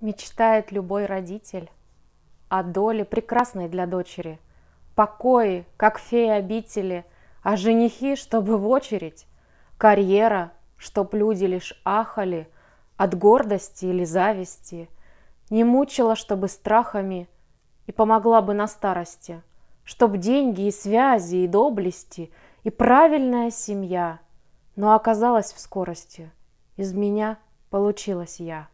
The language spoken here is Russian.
Мечтает любой родитель о доле прекрасной для дочери, покои, как феи обители, а женихи, чтобы в очередь, карьера, чтоб люди лишь ахали от гордости или зависти, не мучила, чтобы страхами и помогла бы на старости, чтоб деньги и связи и доблести и правильная семья, но оказалась в скорости, из меня получилась я.